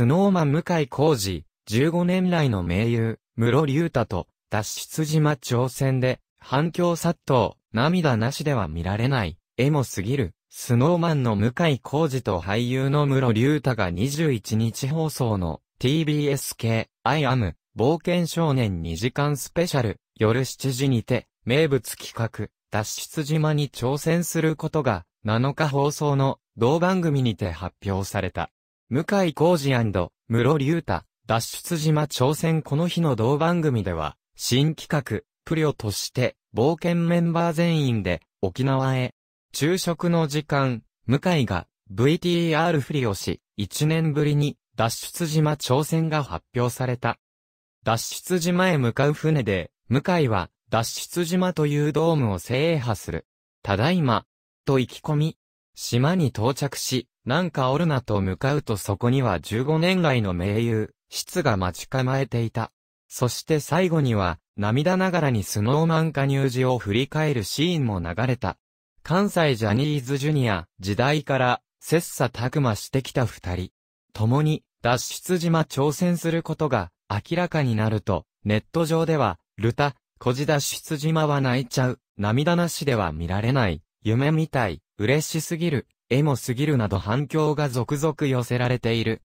スノーマン向井浩二、15年来の盟友、室竜太と、脱出島挑戦で、反響殺到、涙なしでは見られない、エモすぎる、スノーマンの向井浩二と俳優の室竜太が21日放送の TBS 系 I am 冒険少年2時間スペシャル夜7時にて名物企画脱出島に挑戦することが7日放送の同番組にて発表された。向井浩二室龍太、脱出島挑戦この日の同番組では、新企画、プリオとして、冒険メンバー全員で、沖縄へ。昼食の時間、向井が、VTR 振りをし、1年ぶりに、脱出島挑戦が発表された。脱出島へ向かう船で、向井は、脱出島というドームを制覇する。ただいま、と意気込み、島に到着し、なんかおるなと向かうとそこには15年来の盟友、質が待ち構えていた。そして最後には、涙ながらにスノーマン加入時を振り返るシーンも流れた。関西ジャニーズジュニア時代から切磋琢磨してきた二人。共に脱出島挑戦することが明らかになると、ネット上では、ルタ、小児脱出島は泣いちゃう、涙なしでは見られない、夢みたい、嬉しすぎる、エモすぎるなど反響が続々寄せられている。